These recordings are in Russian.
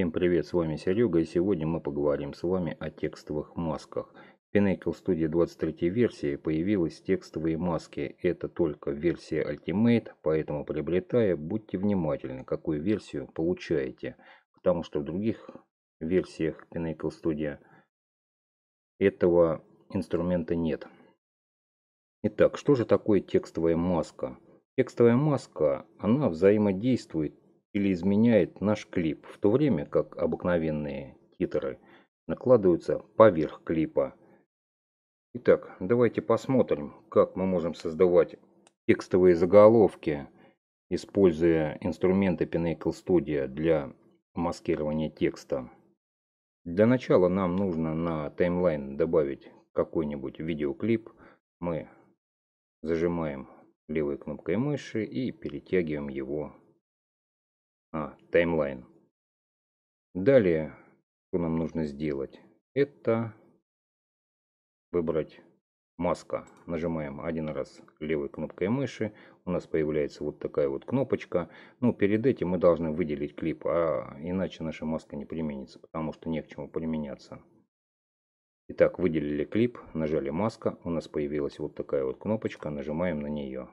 Всем привет, с вами Серега, и сегодня мы поговорим с вами о текстовых масках. В Pinnacle Studio 23 версии появились текстовые маски. Это только версия Ultimate, поэтому приобретая, будьте внимательны, какую версию получаете. Потому что в других версиях Pinnacle Studio этого инструмента нет. Итак, что же такое текстовая маска? Текстовая маска, она взаимодействует или изменяет наш клип, в то время как обыкновенные титры накладываются поверх клипа. Итак, давайте посмотрим, как мы можем создавать текстовые заголовки, используя инструменты Pinnacle Studio для маскирования текста. Для начала нам нужно на таймлайн добавить какой-нибудь видеоклип. Мы зажимаем левой кнопкой мыши и перетягиваем его а таймлайн. Далее, что нам нужно сделать, это выбрать маска. Нажимаем один раз левой кнопкой мыши. У нас появляется вот такая вот кнопочка. Но ну, перед этим мы должны выделить клип, а иначе наша маска не применится, потому что не к чему применяться. Итак, выделили клип, нажали маска, у нас появилась вот такая вот кнопочка, нажимаем на нее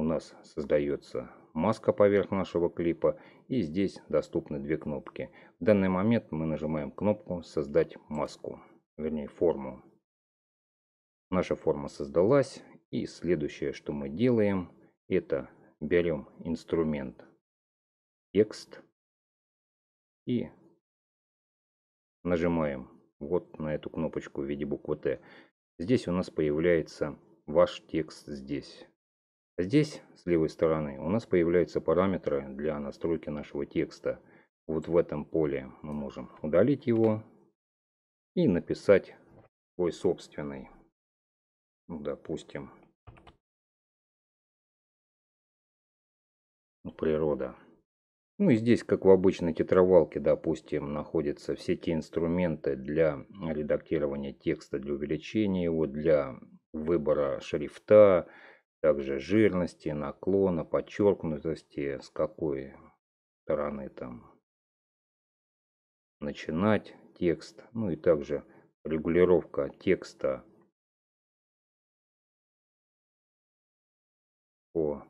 у нас создается маска поверх нашего клипа и здесь доступны две кнопки. В данный момент мы нажимаем кнопку «Создать маску», вернее форму. Наша форма создалась и следующее, что мы делаем, это берем инструмент «Текст» и нажимаем вот на эту кнопочку в виде буквы «Т». Здесь у нас появляется ваш текст здесь. Здесь, с левой стороны, у нас появляются параметры для настройки нашего текста. Вот в этом поле мы можем удалить его и написать свой собственный. Ну, допустим, природа. Ну и здесь, как в обычной тетровалке, допустим, находятся все те инструменты для редактирования текста, для увеличения его, для выбора шрифта, также жирности, наклона, подчеркнутости, с какой стороны там начинать текст, ну и также регулировка текста по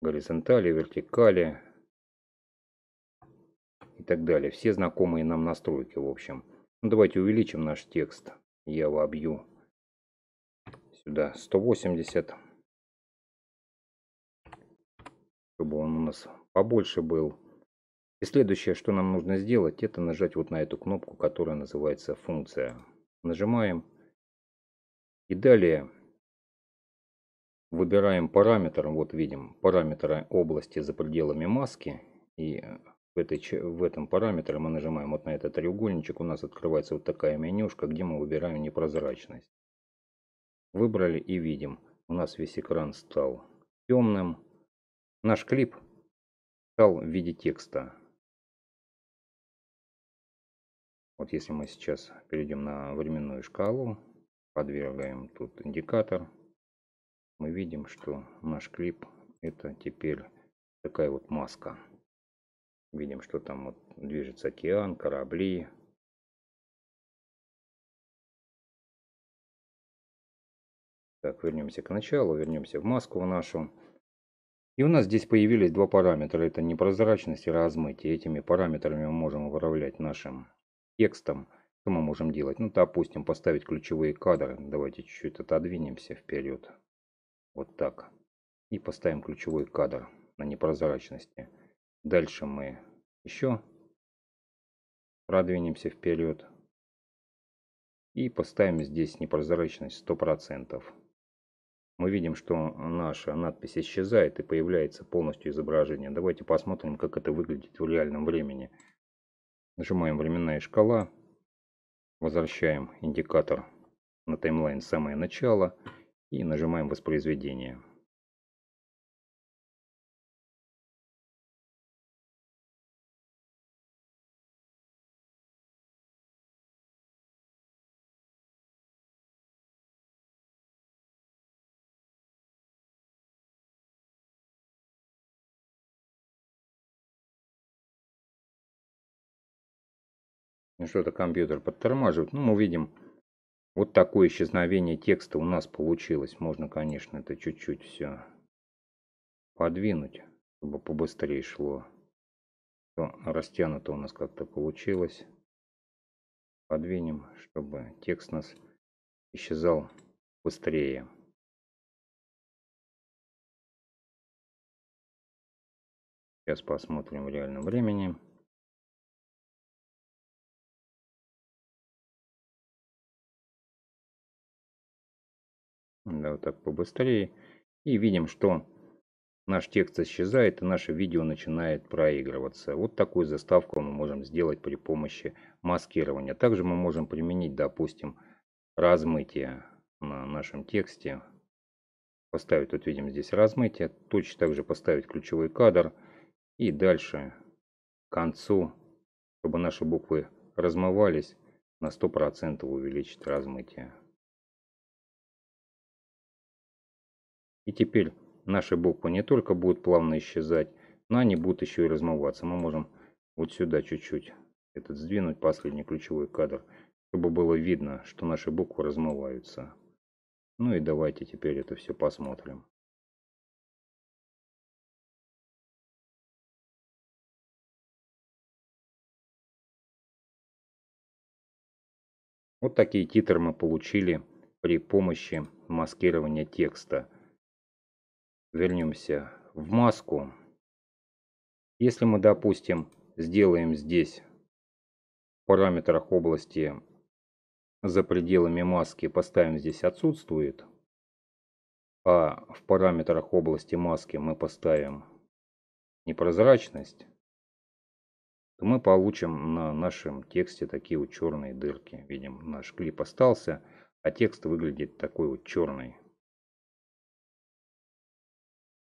горизонтали, вертикали и так далее. Все знакомые нам настройки, в общем. Ну, давайте увеличим наш текст. Я вобью сюда 180. чтобы он у нас побольше был. И следующее, что нам нужно сделать, это нажать вот на эту кнопку, которая называется функция. Нажимаем. И далее выбираем параметр. Вот видим параметры области за пределами маски. И в, этой, в этом параметре мы нажимаем вот на этот треугольничек. У нас открывается вот такая менюшка, где мы выбираем непрозрачность. Выбрали и видим. У нас весь экран стал темным. Наш клип стал в виде текста. Вот если мы сейчас перейдем на временную шкалу, подвергаем тут индикатор, мы видим, что наш клип это теперь такая вот маска. Видим, что там вот движется океан, корабли, Так, вернемся к началу, вернемся в маску нашу. И у нас здесь появились два параметра. Это непрозрачность и размытие. Этими параметрами мы можем управлять нашим текстом. Что мы можем делать? Ну, допустим, поставить ключевые кадры. Давайте чуть-чуть отодвинемся вперед. Вот так. И поставим ключевой кадр на непрозрачности. Дальше мы еще продвинемся вперед. И поставим здесь непрозрачность 100%. Мы видим, что наша надпись исчезает и появляется полностью изображение. Давайте посмотрим, как это выглядит в реальном времени. Нажимаем временная шкала. Возвращаем индикатор на таймлайн самое начало. И нажимаем воспроизведение. Ну, что-то компьютер подтормаживает. Ну, мы видим, вот такое исчезновение текста у нас получилось. Можно, конечно, это чуть-чуть все подвинуть, чтобы побыстрее шло. растянуто у нас как-то получилось. Подвинем, чтобы текст нас исчезал быстрее. Сейчас посмотрим в реальном времени. Да, вот так побыстрее. И видим, что наш текст исчезает и наше видео начинает проигрываться. Вот такую заставку мы можем сделать при помощи маскирования. Также мы можем применить, допустим, размытие на нашем тексте. Поставить, вот видим здесь размытие. Точно также поставить ключевой кадр. И дальше к концу, чтобы наши буквы размывались, на сто процентов увеличить размытие. теперь наши буквы не только будут плавно исчезать, но они будут еще и размываться. Мы можем вот сюда чуть-чуть этот сдвинуть, последний ключевой кадр, чтобы было видно, что наши буквы размываются. Ну и давайте теперь это все посмотрим. Вот такие титры мы получили при помощи маскирования текста – вернемся в маску. Если мы, допустим, сделаем здесь в параметрах области за пределами маски поставим здесь отсутствует, а в параметрах области маски мы поставим непрозрачность, то мы получим на нашем тексте такие вот черные дырки. Видим, наш клип остался, а текст выглядит такой вот черный.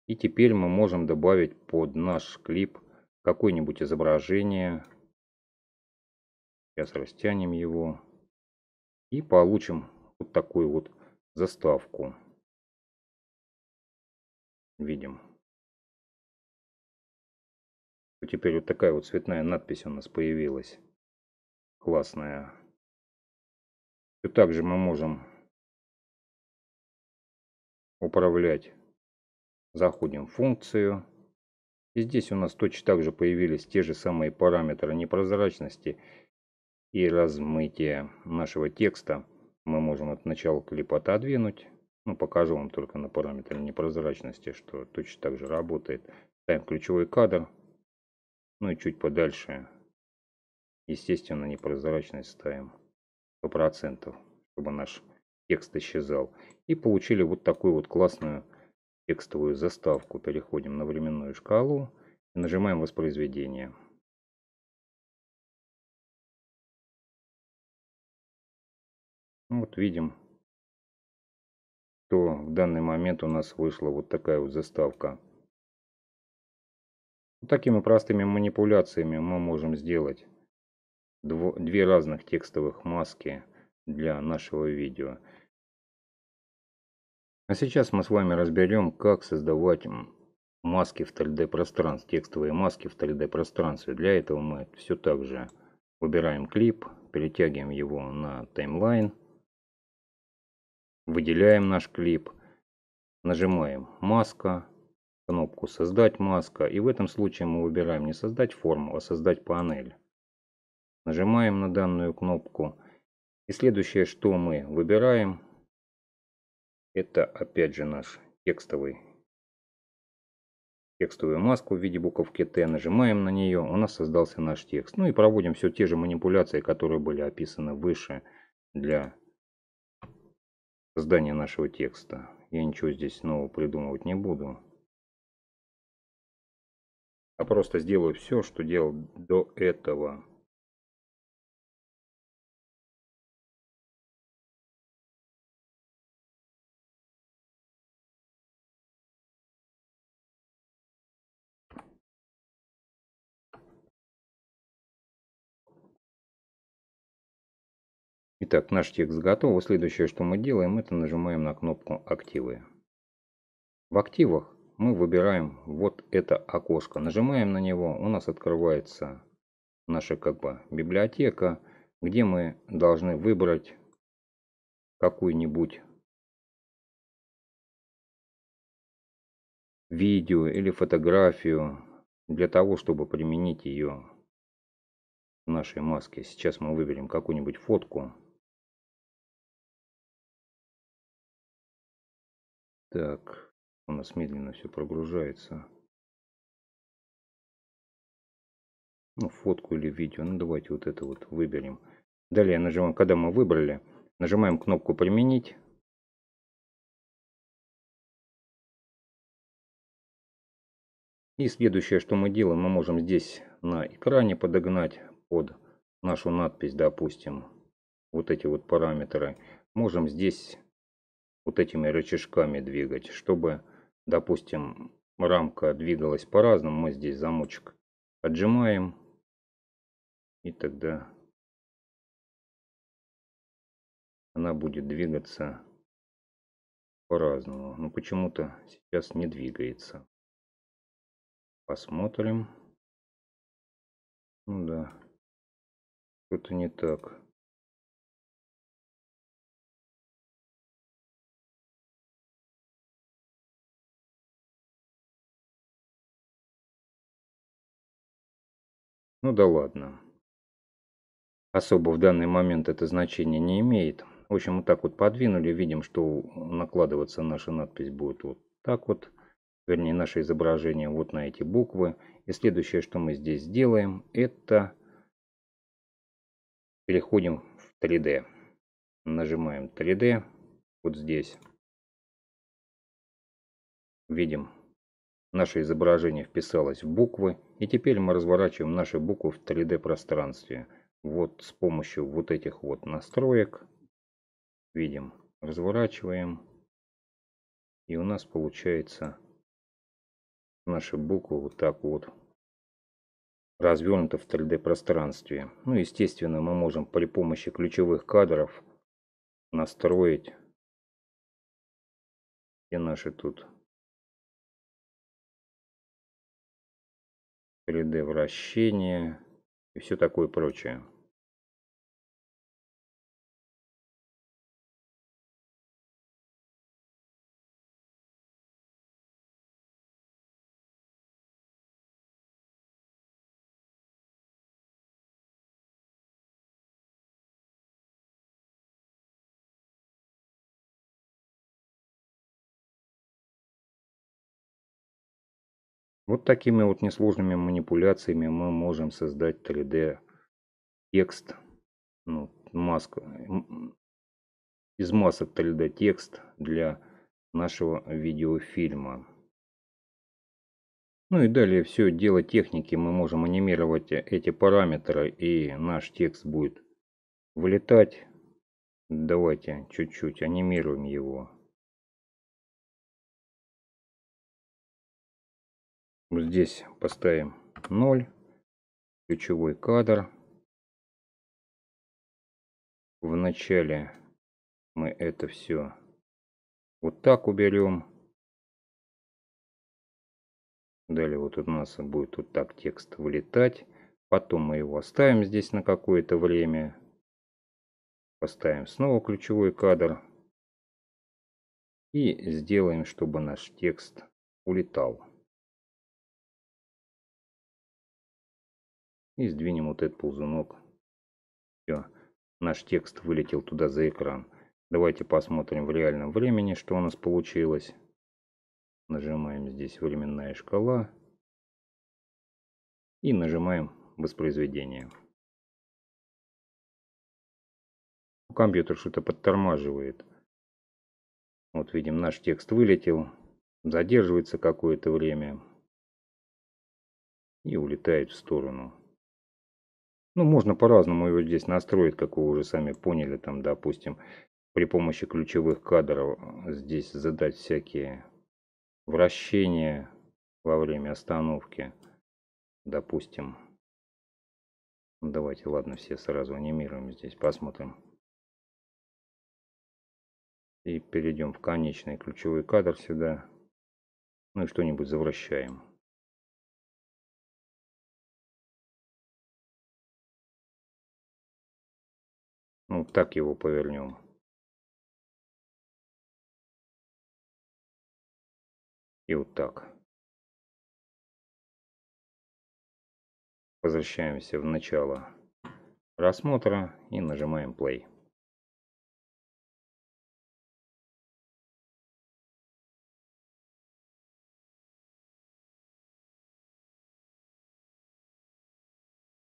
И теперь мы можем добавить под наш клип какое-нибудь изображение. Сейчас растянем его. И получим вот такую вот заставку. Видим. Теперь вот такая вот цветная надпись у нас появилась. Классная. И также мы можем управлять Заходим в функцию. И здесь у нас точно так же появились те же самые параметры непрозрачности и размытия нашего текста. Мы можем от начала клипа отодвинуть. Ну, покажу вам только на параметре непрозрачности, что точно так же работает. Ставим ключевой кадр. Ну и чуть подальше. Естественно, непрозрачность ставим процентов чтобы наш текст исчезал. И получили вот такую вот классную текстовую заставку, переходим на временную шкалу и нажимаем воспроизведение. Ну вот видим, что в данный момент у нас вышла вот такая вот заставка. Такими простыми манипуляциями мы можем сделать две разных текстовых маски для нашего видео. А сейчас мы с вами разберем, как создавать маски в 3D пространстве, текстовые маски в 3D пространстве. Для этого мы все так же выбираем клип, перетягиваем его на таймлайн, выделяем наш клип, нажимаем маска, кнопку создать маска и в этом случае мы выбираем не создать форму, а создать панель. Нажимаем на данную кнопку и следующее, что мы выбираем, это опять же наш текстовый текстовую маску в виде буковки Т, нажимаем на нее, у нас создался наш текст. Ну и проводим все те же манипуляции, которые были описаны выше для создания нашего текста. Я ничего здесь нового придумывать не буду. А просто сделаю все, что делал до этого. Итак, наш текст готов. Следующее, что мы делаем, это нажимаем на кнопку «Активы». В активах мы выбираем вот это окошко. Нажимаем на него, у нас открывается наша как бы библиотека, где мы должны выбрать какую-нибудь видео или фотографию для того, чтобы применить ее в нашей маске. Сейчас мы выберем какую-нибудь фотку. Так, у нас медленно все прогружается. Ну, фотку или видео, ну давайте вот это вот выберем. Далее нажимаем, когда мы выбрали, нажимаем кнопку «Применить». И следующее, что мы делаем, мы можем здесь на экране подогнать под нашу надпись, допустим, вот эти вот параметры. Можем здесь вот этими рычажками двигать, чтобы, допустим, рамка двигалась по-разному, мы здесь замочек отжимаем, и тогда она будет двигаться по-разному, но почему-то сейчас не двигается. Посмотрим. Ну да, что-то не так. Ну да ладно. Особо в данный момент это значение не имеет. В общем, вот так вот подвинули, видим, что накладываться наша надпись будет вот так вот. Вернее, наше изображение вот на эти буквы. И следующее, что мы здесь сделаем, это переходим в 3D. Нажимаем 3D вот здесь. Видим Наше изображение вписалось в буквы, и теперь мы разворачиваем наши буквы в 3D пространстве. Вот с помощью вот этих вот настроек видим, разворачиваем, и у нас получается наши буквы вот так вот развернуты в 3D пространстве. Ну, естественно, мы можем при помощи ключевых кадров настроить и наши тут 3D вращение и все такое прочее. Вот такими вот несложными манипуляциями мы можем создать 3D текст, ну, маску, из масок 3D текст для нашего видеофильма. Ну и далее все дело техники, мы можем анимировать эти параметры и наш текст будет вылетать. Давайте чуть-чуть анимируем его. Ну, здесь поставим 0. Ключевой кадр. В начале мы это все вот так уберем. Далее вот у нас будет вот так текст вылетать. Потом мы его оставим здесь на какое-то время. Поставим снова ключевой кадр. И сделаем, чтобы наш текст улетал. и сдвинем вот этот ползунок. Все, наш текст вылетел туда за экран. Давайте посмотрим в реальном времени, что у нас получилось. Нажимаем здесь временная шкала и нажимаем воспроизведение. Компьютер что-то подтормаживает. Вот видим, наш текст вылетел, задерживается какое-то время и улетает в сторону. Ну, можно по-разному его здесь настроить, как вы уже сами поняли, там, допустим, при помощи ключевых кадров э, здесь задать всякие вращения во время остановки, допустим. Ну, давайте, ладно, все сразу анимируем здесь, посмотрим. И перейдем в конечный ключевой кадр сюда. Ну и что-нибудь завращаем. Ну, так его повернем. И вот так. Возвращаемся в начало просмотра и нажимаем play.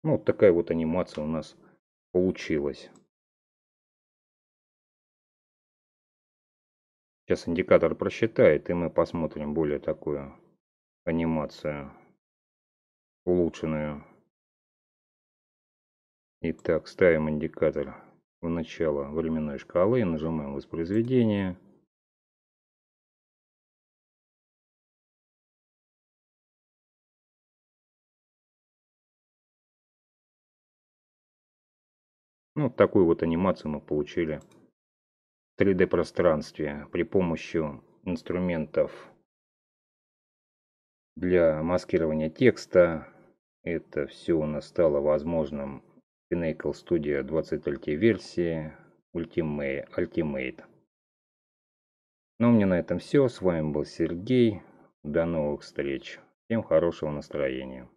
Ну, вот такая вот анимация у нас получилась. Сейчас индикатор просчитает, и мы посмотрим более такую анимацию. Улучшенную. Итак, ставим индикатор в начало временной шкалы, и нажимаем воспроизведение. Ну, такую вот анимацию мы получили. 3D-пространстве при помощи инструментов для маскирования текста. Это все у нас стало возможным в Pinnacle Studio 23 версии Ultimate. Ultimate. Ну, у меня на этом все. С вами был Сергей. До новых встреч. Всем хорошего настроения.